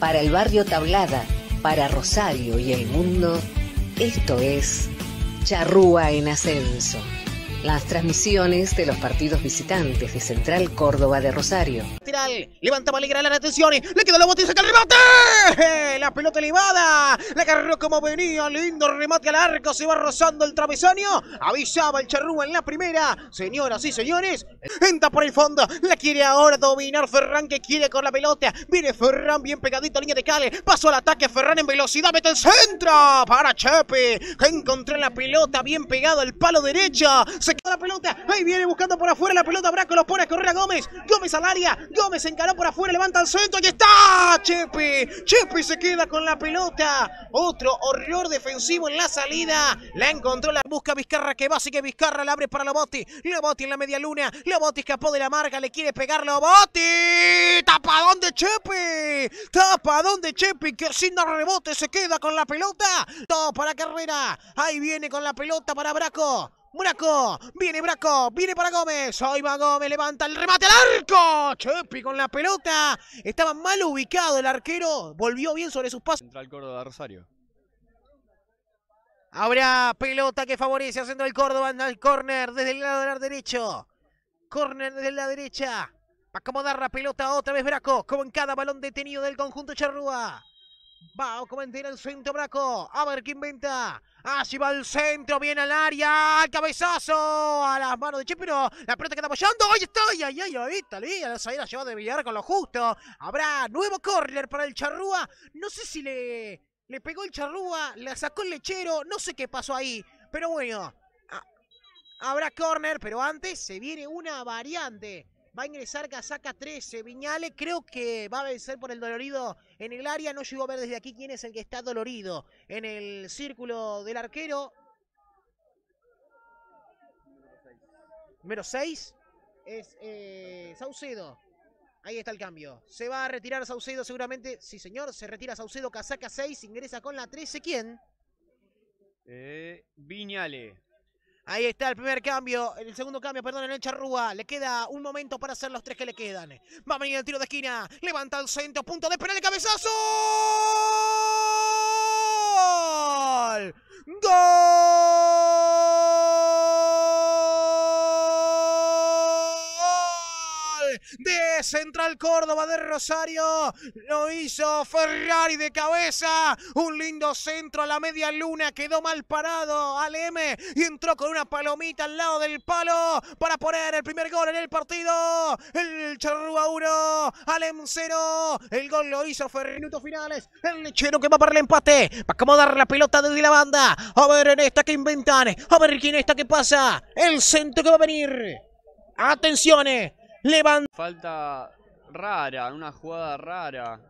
Para el barrio Tablada, para Rosario y el mundo, esto es Charrúa en Ascenso las transmisiones de los partidos visitantes de Central Córdoba de Rosario. levanta maligra la atención, le queda la botiza remate. ¡Eh! La pelota elevada, la agarró como venía, lindo remate al arco, se va rozando el travesaño. Avisaba el charrúa en la primera. Señoras y señores, entra por el fondo, la quiere ahora dominar Ferran que quiere con la pelota. Viene Ferran bien pegadito a línea de Cale, pasó al ataque Ferran en velocidad, mete el centro para Chepe. Encontró la pelota bien pegado al palo derecho la pelota. Ahí viene buscando por afuera la pelota. Braco los pone a correr a Gómez. Gómez al área. Gómez encaró por afuera. Levanta el centro. Y está Chepe. Chepe se queda con la pelota. Otro horror defensivo en la salida. La encontró la busca Vizcarra que va. Así que Vizcarra la abre para Lobotti. Lobotti en la media luna. Lobotti escapó de la marca. Le quiere pegar Lobotti. Tapadón de Chepe. Tapadón de Chepe que sin dar rebote se queda con la pelota. Todo para carrera. Ahí viene con la pelota para Braco. Braco, viene Braco, viene para Gómez. Ahí va Gómez, levanta el remate al arco. Chepi con la pelota. Estaba mal ubicado el arquero. Volvió bien sobre sus pasos. Central Córdoba Rosario. Ahora pelota que favorece haciendo el Córdoba al el córner desde el lado derecho. Córner desde la derecha. Va a acomodar la pelota otra vez Braco, como en cada balón detenido del conjunto Charrúa. Va a comentar el centro braco. A ver quién inventa. Así va el centro, viene al área. ¡Al cabezazo! A las manos de Chipino. La pelota que está apoyando. ¡Ahí está! ¡Ay, ay, ay! Ahí está, La salida lleva de billar con lo justo. Habrá nuevo córner para el Charrúa. No sé si le, le pegó el Charrúa, Le sacó el lechero. No sé qué pasó ahí. Pero bueno, habrá córner. Pero antes se viene una variante. Va a ingresar Casaca 13. Viñale creo que va a vencer por el dolorido en el área. No llegó a ver desde aquí quién es el que está dolorido en el círculo del arquero. Número 6 es eh, Saucedo. Ahí está el cambio. Se va a retirar Saucedo seguramente. Sí, señor. Se retira Saucedo. Casaca 6. Ingresa con la 13. ¿Quién? Eh, Viñale. Ahí está el primer cambio, el segundo cambio, perdón, en el charrúa. Le queda un momento para hacer los tres que le quedan. Va a venir el tiro de esquina. Levanta el centro, punto de penal, el cabezazo. ¡Gol! de Central Córdoba de Rosario. Lo hizo Ferrari de cabeza. Un lindo centro a la media luna. Quedó mal parado al M y entró con una palomita al lado del palo para poner el primer gol en el partido. El Charrua 1, Alem 0. El gol lo hizo Ferrari. Minutos finales. El lechero que va para el empate. Va a acomodar la pelota desde la banda. A ver en esta que inventan. A ver quién está que pasa. El centro que va a venir. Atenciones. Levanta. Falta rara, una jugada rara.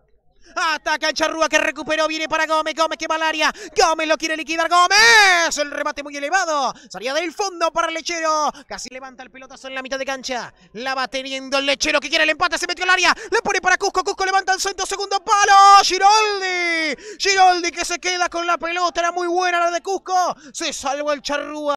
Ataca Charrúa que recuperó, viene para Gómez, Gómez que va al área, Gómez lo quiere liquidar, Gómez, el remate muy elevado, salía del fondo para lechero, casi levanta el pelotazo en la mitad de cancha, la va teniendo el lechero que quiere el empate, se metió al área, le pone para Cusco, Cusco levanta el centro, segundo palo, Giroldi, Giroldi que se queda con la pelota, era muy buena la de Cusco, se salvó el Charrúa.